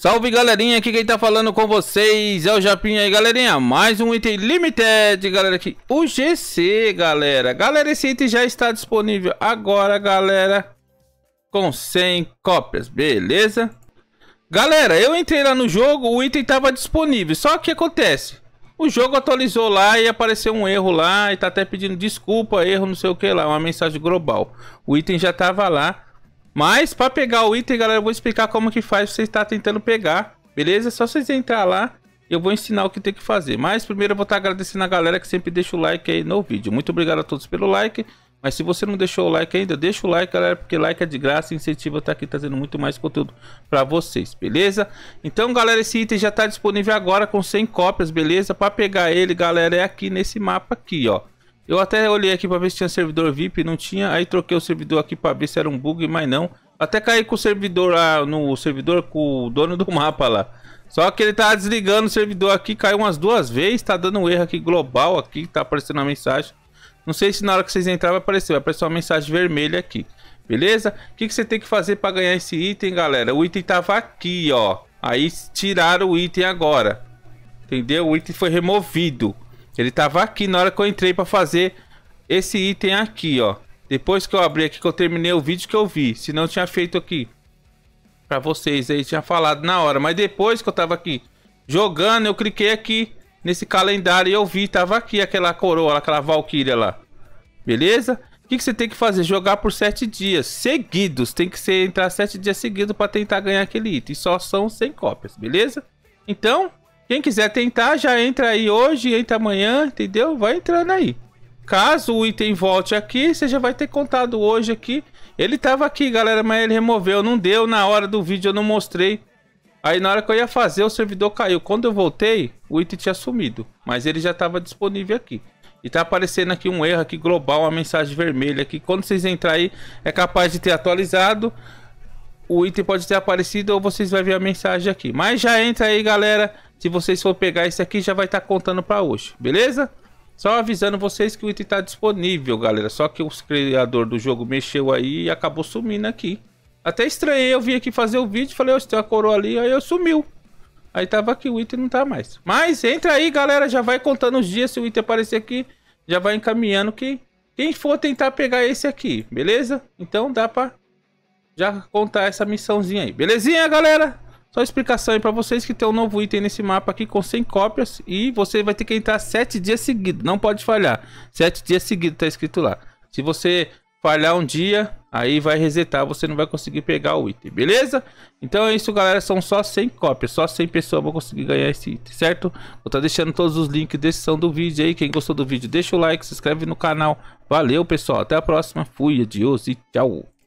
Salve galerinha, aqui quem tá falando com vocês é o Japinha aí galerinha, mais um item limited galera aqui, o GC galera, galera esse item já está disponível agora galera, com 100 cópias, beleza? Galera, eu entrei lá no jogo, o item tava disponível, só que acontece, o jogo atualizou lá e apareceu um erro lá e tá até pedindo desculpa, erro não sei o que lá, uma mensagem global, o item já tava lá, mas para pegar o item, galera, eu vou explicar como que faz você está tentando pegar, beleza? É só vocês entrar lá eu vou ensinar o que tem que fazer. Mas primeiro eu vou estar tá agradecendo a galera que sempre deixa o like aí no vídeo. Muito obrigado a todos pelo like. Mas se você não deixou o like ainda, deixa o like, galera, porque like é de graça e incentiva estar tá aqui trazendo muito mais conteúdo para vocês, beleza? Então, galera, esse item já está disponível agora com 100 cópias, beleza? Para pegar ele, galera, é aqui nesse mapa aqui, ó. Eu até olhei aqui pra ver se tinha servidor VIP, não tinha. Aí troquei o servidor aqui pra ver se era um bug, mas não. Até caí com o servidor lá, ah, no servidor com o dono do mapa lá. Só que ele tá desligando o servidor aqui, caiu umas duas vezes, tá dando um erro aqui global aqui, tá aparecendo a mensagem. Não sei se na hora que vocês entrarem vai aparecer, vai aparecer uma mensagem vermelha aqui, beleza? O que, que você tem que fazer para ganhar esse item, galera? O item tava aqui, ó. Aí tiraram o item agora, entendeu? O item foi removido. Ele tava aqui na hora que eu entrei pra fazer esse item aqui, ó. Depois que eu abri aqui, que eu terminei o vídeo que eu vi. Se não tinha feito aqui. Pra vocês aí, tinha falado na hora. Mas depois que eu tava aqui jogando, eu cliquei aqui nesse calendário e eu vi. Tava aqui aquela coroa, aquela valquíria lá. Beleza? O que, que, você tem que fazer? Jogar por sete dias seguidos. Tem que ser entrar sete dias seguidos para tentar ganhar aquele item. E só são 100 cópias, beleza? Então, quem quiser tentar, já entra aí hoje, entra amanhã, entendeu? Vai entrando aí. Caso o item volte aqui, você já vai ter contado hoje aqui. Ele tava aqui, galera, mas ele removeu. Não deu na hora do vídeo, eu não mostrei. Aí na hora que eu ia fazer, o servidor caiu. Quando eu voltei, o item tinha sumido. Mas ele já estava disponível aqui. E tá aparecendo aqui um erro aqui global, uma mensagem vermelha aqui. Quando vocês entrarem aí, é capaz de ter atualizado. O item pode ter aparecido ou vocês vão ver a mensagem aqui. Mas já entra aí, galera. Se vocês for pegar esse aqui, já vai estar tá contando para hoje, beleza? Só avisando vocês que o item está disponível, galera. Só que o criador do jogo mexeu aí e acabou sumindo aqui. Até estranhei, eu vim aqui fazer o vídeo, falei, ó, oh, tem uma coroa ali, aí eu sumiu. Aí tava aqui, o item não tá mais. Mas entra aí, galera, já vai contando os dias, se o item aparecer aqui, já vai encaminhando que quem for tentar pegar esse aqui, beleza? Então dá pra já contar essa missãozinha aí. Belezinha, galera? Só explicação aí pra vocês que tem um novo item nesse mapa aqui com 100 cópias e você vai ter que entrar 7 dias seguidos, não pode falhar. 7 dias seguidos tá escrito lá. Se você falhar um dia, aí vai resetar, você não vai conseguir pegar o item, beleza? Então é isso, galera, são só 100 cópias, só 100 pessoas vão conseguir ganhar esse item, certo? Vou estar tá deixando todos os links da descrição do vídeo aí, quem gostou do vídeo deixa o like, se inscreve no canal. Valeu, pessoal, até a próxima, fui, adiós e tchau!